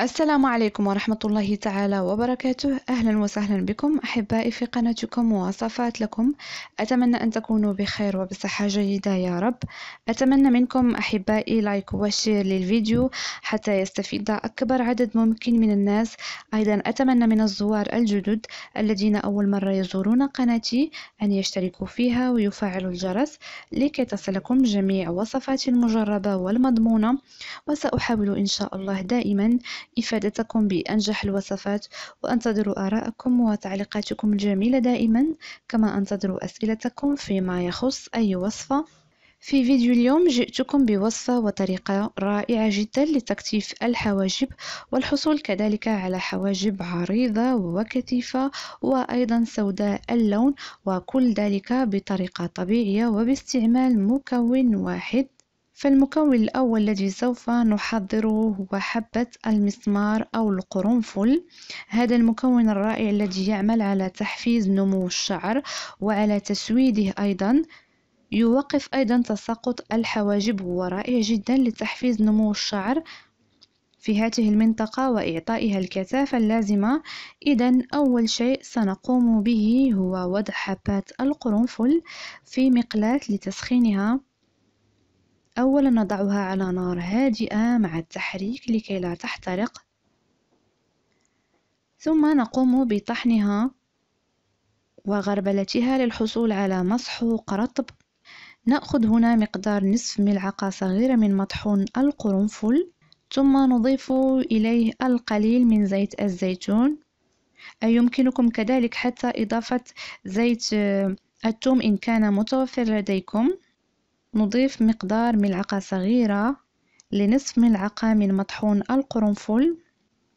السلام عليكم ورحمة الله تعالى وبركاته أهلا وسهلا بكم أحبائي في قناتكم وصفات لكم أتمنى أن تكونوا بخير وبصحة جيدة يا رب أتمنى منكم أحبائي لايك وشير للفيديو حتى يستفيد أكبر عدد ممكن من الناس أيضا أتمنى من الزوار الجدد الذين أول مرة يزورون قناتي أن يشتركوا فيها ويفعلوا الجرس لكي تصلكم جميع وصفاتي المجربة والمضمونة وسأحاول إن شاء الله دائما إفادتكم بأنجح الوصفات وأنتظر آراءكم وتعليقاتكم الجميلة دائما كما أنتظر أسئلتكم فيما يخص أي وصفة في فيديو اليوم جئتكم بوصفة وطريقة رائعة جدا لتكتيف الحواجب والحصول كذلك على حواجب عريضة وكثيفة وأيضا سوداء اللون وكل ذلك بطريقة طبيعية وباستعمال مكون واحد فالمكون الأول الذي سوف نحضره هو حبة المسمار أو القرنفل هذا المكون الرائع الذي يعمل على تحفيز نمو الشعر وعلى تسويده أيضا يوقف أيضا تساقط الحواجب هو رائع جدا لتحفيز نمو الشعر في هذه المنطقة وإعطائها الكثافة اللازمة إذا أول شيء سنقوم به هو وضع حبات القرنفل في مقلاة لتسخينها أولا نضعها على نار هادئة مع التحريك لكي لا تحترق ثم نقوم بطحنها وغربلتها للحصول على مسحوق رطب نأخذ هنا مقدار نصف ملعقة صغيرة من مطحون القرنفل ثم نضيف إليه القليل من زيت الزيتون أي يمكنكم كذلك حتى إضافة زيت آه، الثوم إن كان متوفر لديكم نضيف مقدار ملعقة صغيرة لنصف ملعقة من مطحون القرنفل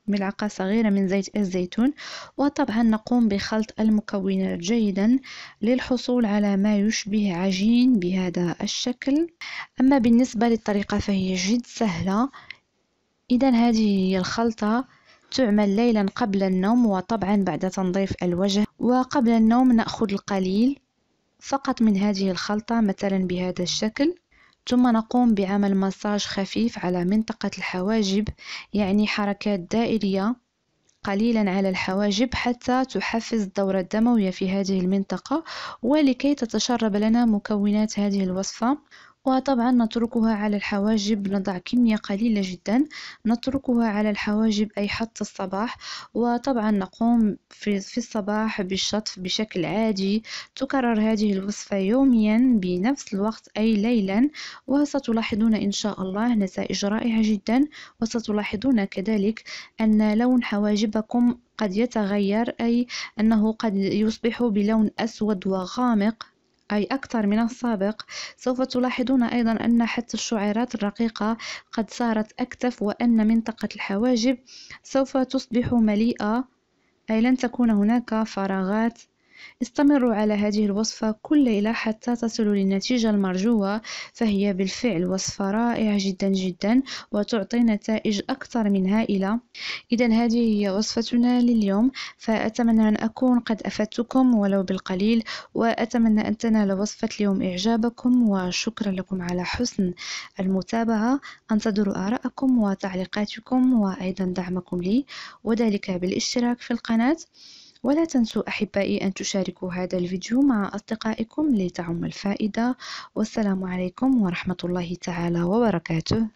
ملعقة صغيرة من زيت الزيتون وطبعا نقوم بخلط المكونات جيدا للحصول على ما يشبه عجين بهذا الشكل أما بالنسبة للطريقة فهي جد سهلة إذا هذه هي الخلطة تعمل ليلا قبل النوم وطبعا بعد تنظيف الوجه وقبل النوم نأخذ القليل فقط من هذه الخلطة مثلا بهذا الشكل ثم نقوم بعمل مساج خفيف على منطقة الحواجب يعني حركات دائرية قليلا على الحواجب حتى تحفز الدورة الدموية في هذه المنطقة ولكي تتشرب لنا مكونات هذه الوصفة وطبعا نتركها على الحواجب نضع كمية قليلة جدا نتركها على الحواجب أي حتى الصباح وطبعا نقوم في, الصباح بالشطف بشكل عادي تكرر هذه الوصفة يوميا بنفس الوقت أي ليلا وستلاحظون إن شاء الله نتائج رائعة جدا وستلاحظون كذلك أن لون حواجبكم قد يتغير أي أنه قد يصبح بلون أسود وغامق أي أكثر من السابق سوف تلاحظون أيضا أن حتى الشعيرات الرقيقة قد صارت أكتف وأن منطقة الحواجب سوف تصبح مليئة أي لن تكون هناك فراغات استمروا على هذه الوصفة كل ليلة حتى تصلوا للنتيجة المرجوة فهي بالفعل وصفة رائعة جدا جدا وتعطي نتائج أكثر من هائلة إذا هذه هي وصفتنا لليوم فأتمنى أن أكون قد أفدتكم ولو بالقليل وأتمنى أن تنال وصفة اليوم إعجابكم وشكرا لكم على حسن المتابعة أنتظر آراءكم وتعليقاتكم وأيضا دعمكم لي وذلك بالاشتراك في القناة ولا تنسوا أحبائي أن تشاركوا هذا الفيديو مع أصدقائكم لتعم الفائدة والسلام عليكم ورحمة الله تعالى وبركاته